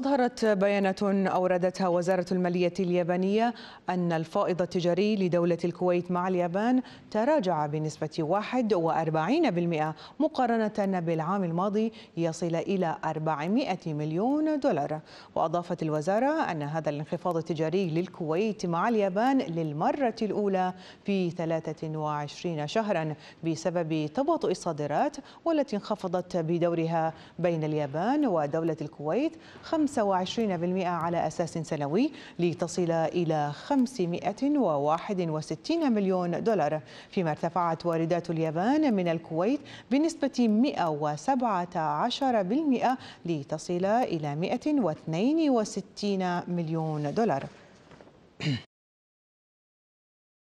أظهرت بيانات أوردتها وزارة المالية اليابانية أن الفائض التجاري لدولة الكويت مع اليابان تراجع بنسبة 41% مقارنة بالعام الماضي يصل إلى 400 مليون دولار وأضافت الوزارة أن هذا الانخفاض التجاري للكويت مع اليابان للمرة الأولى في 23 شهرا بسبب تباطؤ الصادرات والتي انخفضت بدورها بين اليابان ودولة الكويت 25% على أساس سنوي لتصل إلى 561 مليون دولار فيما ارتفعت واردات اليابان من الكويت بنسبة 117% لتصل إلى 162 مليون دولار